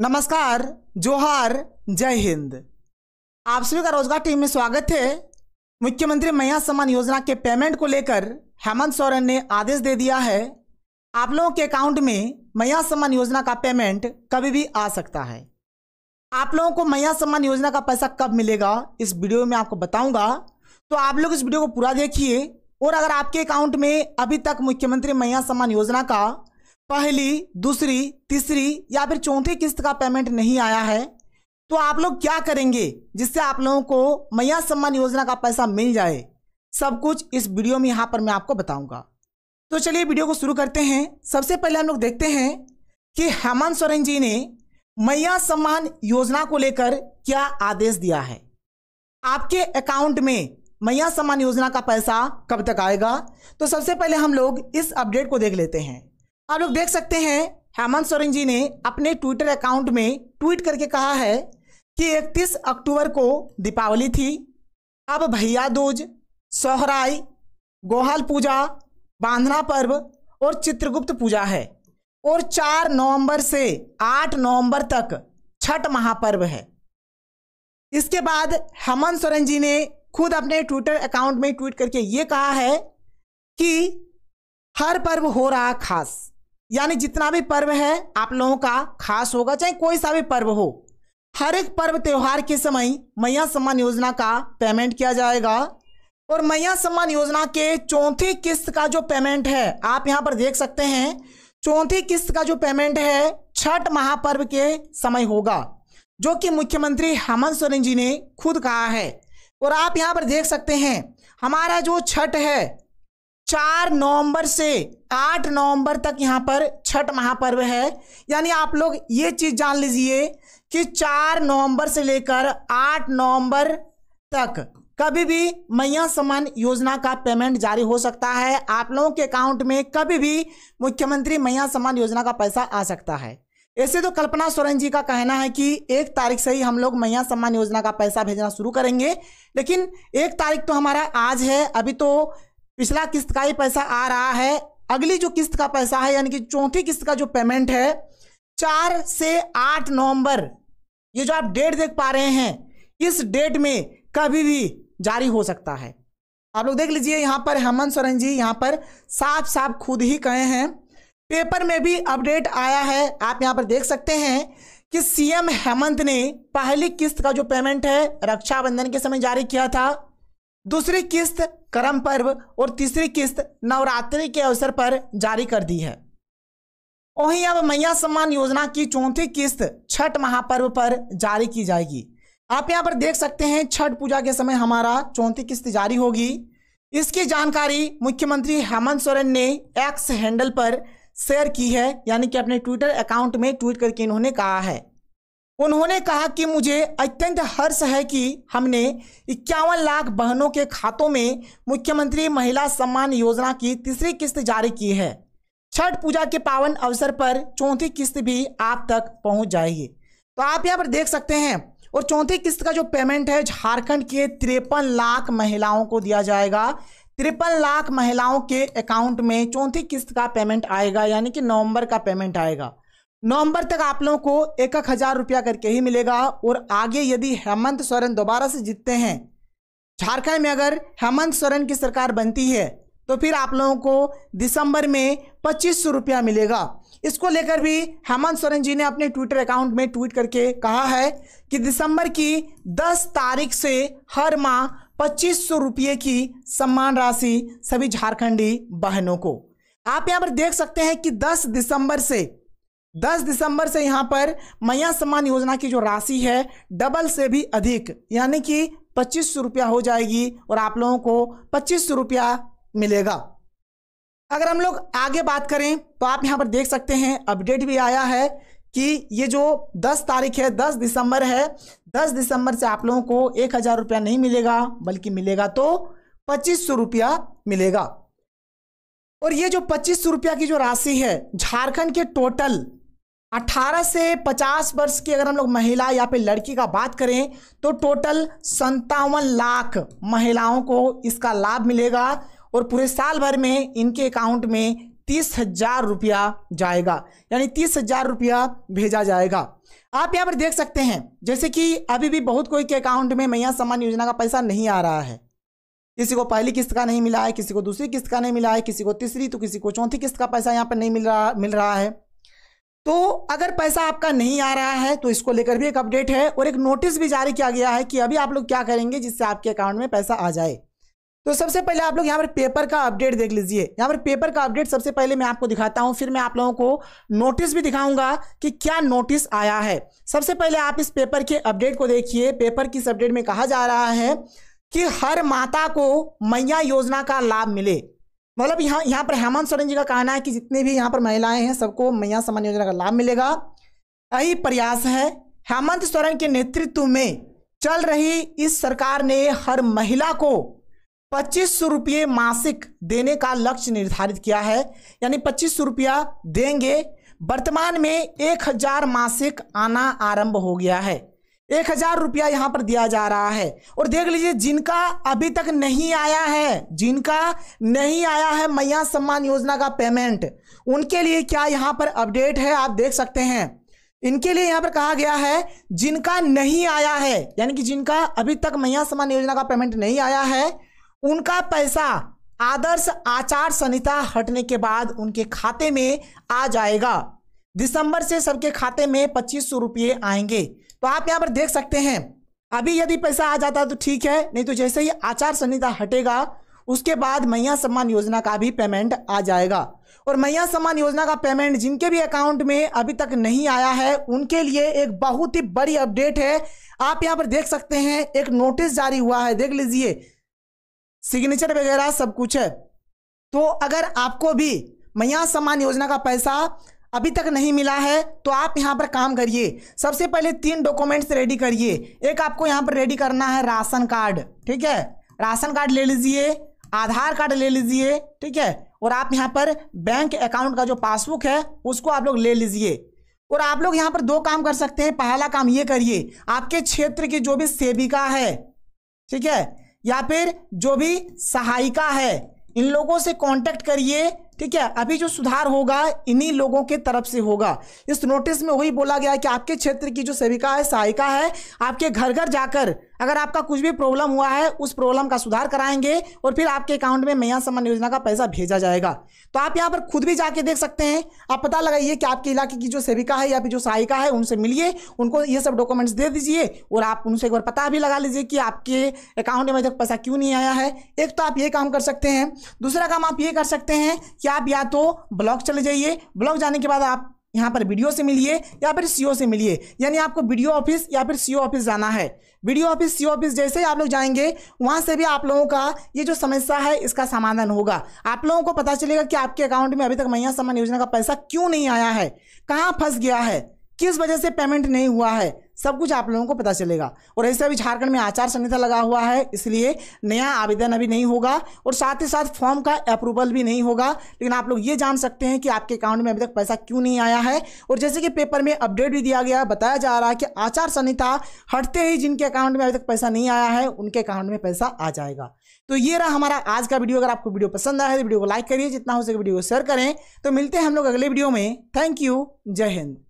नमस्कार जोहार जय हिंद आप सभी का रोजगार टीम में स्वागत है मुख्यमंत्री मैया सम्मान योजना के पेमेंट को लेकर हेमंत सोरेन ने आदेश दे दिया है आप लोगों के अकाउंट में मैया सम्मान योजना का पेमेंट कभी भी आ सकता है आप लोगों को मैया सम्मान योजना का पैसा कब मिलेगा इस वीडियो में आपको बताऊंगा तो आप लोग इस वीडियो को पूरा देखिए और अगर आपके अकाउंट में अभी तक मुख्यमंत्री मैया सम्मान योजना का पहली दूसरी तीसरी या फिर चौथी किस्त का पेमेंट नहीं आया है तो आप लोग क्या करेंगे जिससे आप लोगों को मैया सम्मान योजना का पैसा मिल जाए सब कुछ इस वीडियो में यहाँ पर मैं आपको बताऊंगा तो चलिए वीडियो को शुरू करते हैं सबसे पहले हम लोग देखते हैं कि हेमंत सोरेन जी ने मैया सम्मान योजना को लेकर क्या आदेश दिया है आपके अकाउंट में मैया सम्मान योजना का पैसा कब तक आएगा तो सबसे पहले हम लोग इस अपडेट को देख लेते हैं आप लोग देख सकते हैं हेमंत सोरेन जी ने अपने ट्विटर अकाउंट में ट्वीट करके कहा है कि 31 अक्टूबर को दीपावली थी अब भैया दूज सोहराई गोहल पूजा बांधना पर्व और चित्रगुप्त पूजा है और 4 नवंबर से 8 नवंबर तक छठ महापर्व है इसके बाद हेमंत सोरेन जी ने खुद अपने ट्विटर अकाउंट में ट्वीट करके ये कहा है कि हर पर्व हो रहा खास यानी जितना भी पर्व है आप लोगों का खास होगा चाहे कोई सा भी पर्व हो हर एक पर्व त्योहार के समय मैया सम्मान योजना का पेमेंट किया जाएगा और मैया सम्मान योजना के चौथी किस्त का जो पेमेंट है आप यहाँ पर देख सकते हैं चौथी किस्त का जो पेमेंट है छठ महापर्व के समय होगा जो कि मुख्यमंत्री हेमंत सोरेन जी ने खुद कहा है और आप यहाँ पर देख सकते हैं हमारा जो छठ है चार नवंबर से आठ नवंबर तक यहाँ पर छठ महापर्व है यानी आप लोग ये चीज़ जान लीजिए कि चार नवंबर से लेकर आठ नवंबर तक कभी भी मैया सम्मान योजना का पेमेंट जारी हो सकता है आप लोगों के अकाउंट में कभी भी मुख्यमंत्री मैया सम्मान योजना का पैसा आ सकता है ऐसे तो कल्पना सोरेन जी का कहना है कि एक तारीख से ही हम लोग मैया सम्मान योजना का पैसा भेजना शुरू करेंगे लेकिन एक तारीख तो हमारा आज है अभी तो पिछला किस्त का ही पैसा आ रहा है अगली जो किस्त का पैसा है यानी कि चौथी किस्त का जो पेमेंट है चार से आठ नवंबर ये जो आप डेट देख पा रहे हैं इस डेट में कभी भी जारी हो सकता है आप लोग देख लीजिए यहाँ पर हेमंत सोरेन जी यहाँ पर साफ साफ खुद ही कहे हैं पेपर में भी अपडेट आया है आप यहाँ पर देख सकते हैं कि सीएम हेमंत ने पहली किस्त का जो पेमेंट है रक्षाबंधन के समय जारी किया था दूसरी किस्त करम पर्व और तीसरी किस्त नवरात्रि के अवसर पर जारी कर दी है वहीं अब मैया सम्मान योजना की चौथी किस्त छठ महापर्व पर जारी की जाएगी आप यहाँ पर देख सकते हैं छठ पूजा के समय हमारा चौथी किस्त जारी होगी इसकी जानकारी मुख्यमंत्री हेमंत सोरेन ने एक्स हैंडल पर शेयर की है यानी कि अपने ट्विटर अकाउंट में ट्वीट करके इन्होंने कहा है उन्होंने कहा कि मुझे अत्यंत हर्ष है कि हमने इक्यावन लाख बहनों के खातों में मुख्यमंत्री महिला सम्मान योजना की तीसरी किस्त जारी की है छठ पूजा के पावन अवसर पर चौथी किस्त भी आप तक पहुंच जाएगी तो आप यहाँ पर देख सकते हैं और चौथी किस्त का जो पेमेंट है झारखंड के तिरपन लाख महिलाओं को दिया जाएगा तिरपन लाख महिलाओं के अकाउंट में चौथी किस्त का पेमेंट आएगा यानी कि नवंबर का पेमेंट आएगा नवंबर तक आप लोगों को एक एक हज़ार रुपया करके ही मिलेगा और आगे यदि हेमंत सोरेन दोबारा से जीतते हैं झारखंड में अगर हेमंत सोरेन की सरकार बनती है तो फिर आप लोगों को दिसंबर में पच्चीस सौ रुपया मिलेगा इसको लेकर भी हेमंत सोरेन जी ने अपने ट्विटर अकाउंट में ट्वीट करके कहा है कि दिसंबर की 10 तारीख से हर माह पच्चीस सौ रुपये की सम्मान राशि सभी झारखंडी बहनों को आप यहाँ पर देख सकते हैं कि 10 दिसंबर से 10 दिसंबर से यहाँ पर मैया सम्मान योजना की जो राशि है डबल से भी अधिक यानी कि पच्चीस सौ रुपया हो जाएगी और आप लोगों को पच्चीस सौ रुपया मिलेगा अगर हम लोग आगे बात करें तो आप यहाँ पर देख सकते हैं अपडेट भी आया है कि ये जो 10 तारीख है 10 दिसंबर है 10 दिसंबर से आप लोगों को एक हज़ार रुपया नहीं मिलेगा बल्कि मिलेगा तो पच्चीस सौ रुपया मिलेगा और ये जो पच्चीस सौ रुपया की जो राशि है झारखंड के टोटल 18 से 50 वर्ष की अगर हम लोग महिला या फिर लड़की का बात करें तो टोटल संतावन लाख महिलाओं को इसका लाभ मिलेगा और पूरे साल भर में इनके अकाउंट में तीस हजार रुपया जाएगा यानी तीस हजार रुपया भेजा जाएगा आप यहाँ पर देख सकते हैं जैसे कि अभी भी बहुत कोई के अकाउंट में मैया सम्मान योजना का पैसा नहीं आ रहा है किसी को पहली किस्त का नहीं मिला है किसी को दूसरी किस्त का नहीं मिला है किसी को तीसरी तो किसी को चौथी किस्त का पैसा यहाँ पर नहीं मिल रहा मिल रहा है तो अगर पैसा आपका नहीं आ रहा है तो इसको लेकर भी एक अपडेट है और एक नोटिस भी जारी किया गया है कि अभी आप लोग क्या करेंगे जिससे आपके अकाउंट में पैसा आ जाए तो सबसे पहले आप लोग यहाँ पर पेपर का अपडेट देख लीजिए यहाँ पर पेपर का अपडेट सबसे पहले मैं आपको दिखाता हूँ फिर मैं आप लोगों को नोटिस भी दिखाऊंगा कि क्या नोटिस आया है सबसे पहले आप इस पेपर के अपडेट को देखिए पेपर किस अपडेट में कहा जा रहा है कि हर माता को मैया योजना का लाभ मिले मतलब यहाँ यहाँ पर हेमंत सोरेन जी का कहना है कि जितने भी यहाँ पर महिलाएं हैं सबको मैया सम्मान योजना का लाभ मिलेगा यही प्रयास है हेमंत सोरेन के नेतृत्व में चल रही इस सरकार ने हर महिला को पच्चीस सौ रुपये मासिक देने का लक्ष्य निर्धारित किया है यानी पच्चीस सौ रुपया देंगे वर्तमान में एक हजार मासिक आना आरंभ हो गया है एक हजार रुपया यहां पर दिया जा रहा है और देख लीजिए जिनका अभी तक नहीं आया है जिनका नहीं आया है मैया सम्मान योजना का पेमेंट उनके लिए क्या यहां पर अपडेट है आप देख सकते हैं इनके लिए यहां पर कहा गया है जिनका नहीं आया है यानी कि जिनका अभी तक मैया सम्मान योजना का पेमेंट नहीं आया है उनका पैसा आदर्श आचार संहिता हटने के बाद उनके खाते में आ जाएगा दिसंबर से सबके खाते में पच्चीस सौ रुपये आएंगे तो आप यहाँ पर देख सकते हैं अभी यदि पैसा आ जाता तो ठीक है नहीं तो जैसे ही आचार संहिता हटेगा उसके बाद मैया सम्मान योजना का भी पेमेंट आ जाएगा और मैया सम्मान योजना का पेमेंट जिनके भी अकाउंट में अभी तक नहीं आया है उनके लिए एक बहुत ही बड़ी अपडेट है आप यहाँ पर देख सकते हैं एक नोटिस जारी हुआ है देख लीजिए सिग्नेचर वगैरह सब कुछ है तो अगर आपको भी मैया सम्मान योजना का पैसा अभी तक नहीं मिला है तो आप यहाँ पर काम करिए सबसे पहले तीन डॉक्यूमेंट्स रेडी करिए एक आपको यहाँ पर रेडी करना है राशन कार्ड ठीक है राशन कार्ड ले लीजिए आधार कार्ड ले लीजिए ठीक है और आप यहाँ पर बैंक अकाउंट का जो पासबुक है उसको आप लोग ले लीजिए और आप लोग यहाँ पर दो काम कर सकते हैं पहला काम ये करिए आपके क्षेत्र की जो भी सेविका है ठीक है या फिर जो भी सहायिका है इन लोगों से कांटेक्ट करिए ठीक है अभी जो सुधार होगा इन्हीं लोगों के तरफ से होगा इस नोटिस में वही बोला गया है कि आपके क्षेत्र की जो सेविका है सहायिका है आपके घर घर जाकर अगर आपका कुछ भी प्रॉब्लम हुआ है उस प्रॉब्लम का सुधार कराएंगे और फिर आपके अकाउंट में मैया सम्मान योजना का पैसा भेजा जाएगा तो आप यहाँ पर खुद भी जाके देख सकते हैं आप पता लगाइए कि आपके इलाके की जो सेविका है या फिर जो सहायिका है उनसे मिलिए उनको ये सब डॉक्यूमेंट्स दे दीजिए और आप उनसे एक बार पता भी लगा लीजिए कि आपके अकाउंट में तक पैसा क्यों नहीं आया है एक तो आप ये काम कर सकते हैं दूसरा काम आप ये कर सकते हैं कि कि आप या तो ब्लॉग चले जाइए ब्लॉग जाने के बाद आप यहाँ पर वीडियो से मिलिए या फिर सीओ से मिलिए यानी आपको वीडियो ऑफिस या फिर सीओ ऑफिस जाना है वीडियो ऑफिस सीओ ऑफिस जैसे ही आप लोग जाएंगे वहाँ से भी आप लोगों का ये जो समस्या है इसका समाधान होगा आप लोगों को पता चलेगा कि आपके अकाउंट में अभी तक मैया सम्मान योजना का पैसा क्यों नहीं आया है कहाँ फंस गया है किस वजह से पेमेंट नहीं हुआ है सब कुछ आप लोगों को पता चलेगा और ऐसे अभी झारखंड में आचार संहिता लगा हुआ है इसलिए नया आवेदन अभी नहीं होगा और साथ ही साथ फॉर्म का अप्रूवल भी नहीं होगा लेकिन आप लोग ये जान सकते हैं कि आपके अकाउंट में अभी तक पैसा क्यों नहीं आया है और जैसे कि पेपर में अपडेट भी दिया गया बताया जा रहा है कि आचार संहिता हटते ही जिनके अकाउंट में अभी तक पैसा नहीं आया है उनके अकाउंट में पैसा आ जाएगा तो ये रहा हमारा आज का वीडियो अगर आपको वीडियो पसंद आया है तो वीडियो को लाइक करिए जितना हो सके वीडियो को शेयर करें तो मिलते हैं हम लोग अगले वीडियो में थैंक यू जय हिंद